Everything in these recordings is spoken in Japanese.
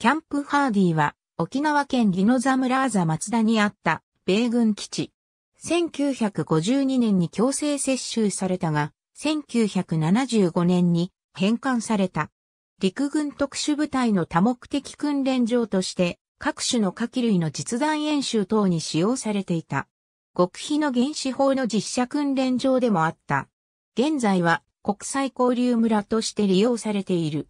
キャンプハーディは沖縄県宜野座村ーザ松田にあった米軍基地。1952年に強制接収されたが、1975年に返還された。陸軍特殊部隊の多目的訓練場として各種の火器類の実弾演習等に使用されていた。極秘の原子砲の実射訓練場でもあった。現在は国際交流村として利用されている。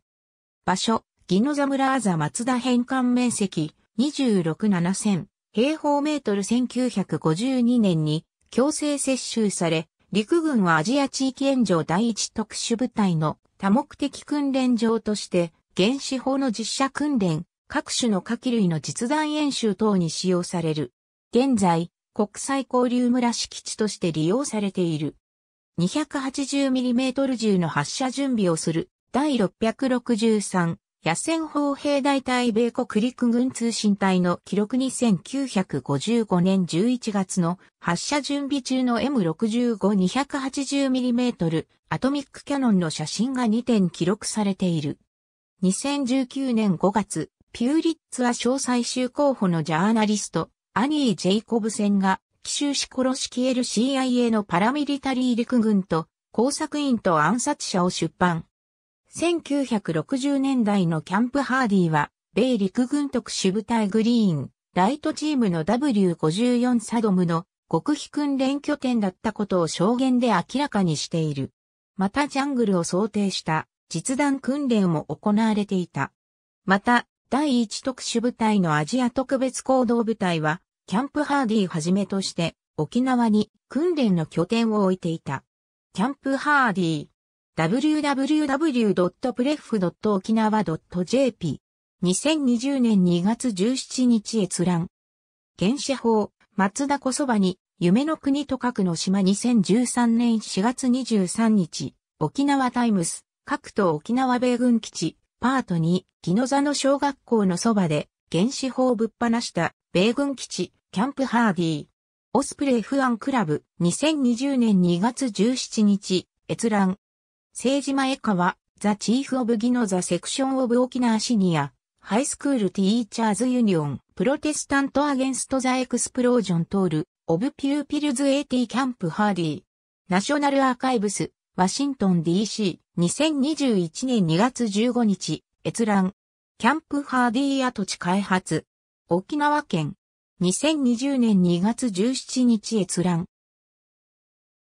場所、ギノザムラーザ松田変換面積267000平方メートル1952年に強制接収され、陸軍はアジア地域援助第一特殊部隊の多目的訓練場として、原子砲の実射訓練、各種の火器類の実弾演習等に使用される。現在、国際交流村敷地として利用されている。280mm 銃の発射準備をする第663野戦砲兵大隊米国陸軍通信隊の記録に1955年11月の発射準備中の M65-280mm アトミックキャノンの写真が2点記録されている。2019年5月、ピューリッツは小最終候補のジャーナリスト、アニー・ジェイコブセンが、奇襲し殺し消える CIA のパラミリタリー陸軍と工作員と暗殺者を出版。1960年代のキャンプハーディは、米陸軍特殊部隊グリーン、ライトチームの W54 サドムの極秘訓練拠点だったことを証言で明らかにしている。またジャングルを想定した実弾訓練も行われていた。また、第一特殊部隊のアジア特別行動部隊は、キャンプハーディはじめとして沖縄に訓練の拠点を置いていた。キャンプハーディ www.pref.okinawa.jp 2020年2月17日閲覧。原社法、松田こそばに、夢の国と核の島2013年4月23日、沖縄タイムス、各島沖縄米軍基地、パート2、木の座の小学校のそばで、原子砲をぶっ放した、米軍基地、キャンプハーディー。オスプレイ不安クラブ、2020年2月17日、閲覧。政治前川、ザ・チーフ・オブ・ギノ・ザ・セクション・オブ・ナー・シニア、ハイスクール・ティーチャーズ・ユニオン、プロテスタント・アゲンスト・ザ・エクスプロージョン・トール、オブ・ピューピルズ・エイティ・キャンプ・ハーディ、ナショナル・アーカイブス、ワシントン DC、2021年2月15日、閲覧、キャンプ・ハーディ跡地開発、沖縄県、2020年2月17日閲覧、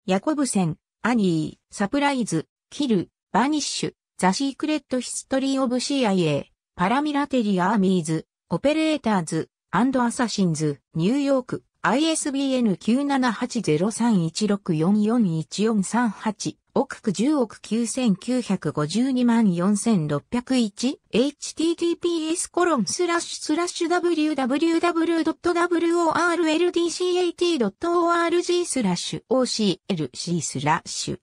ヤコブセン、アニー、サプライズ、キル、バニッシュ、ザ・シークレット・ヒストリー・オブ・ CIA、パラミラテリ・アーミーズ、オペレーターズ、アンド・アサシンズ、ニューヨーク、ISBN 9780316441438億区10億9952万 4601https コロンスラッシュスラッシュ www.worldcat.org スラッシュ OCLC スラッシュ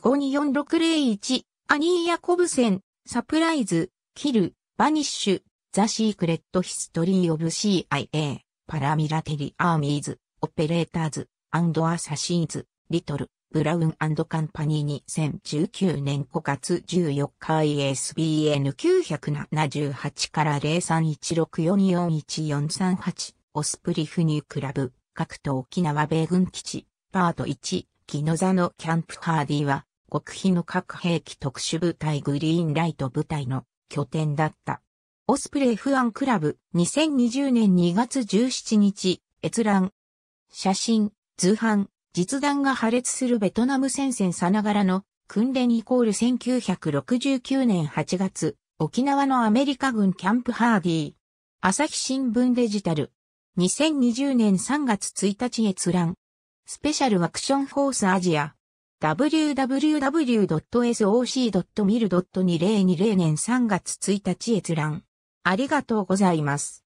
10995246001アニー・ヤコブセン、サプライズ、キル、バニッシュ、ザ・シークレット・ヒストリー・オブ・ CIA、パラミラテリ・アーミーズ、オペレーターズ、アンド・アサシーズ、リトル。ブラウンカンパニー2019年5月14日 ISBN 978から0316441438オスプリフニュークラブ各都沖縄米軍基地パート1木の座のキャンプハーディは極秘の核兵器特殊部隊グリーンライト部隊の拠点だった。オスプレイアンクラブ2020年2月17日閲覧写真図版実弾が破裂するベトナム戦線さながらの訓練イコール1969年8月、沖縄のアメリカ軍キャンプハーディー。朝日新聞デジタル。2020年3月1日閲覧。スペシャルアクションフォースアジア。www.soc.mil.2020 年3月1日閲覧。ありがとうございます。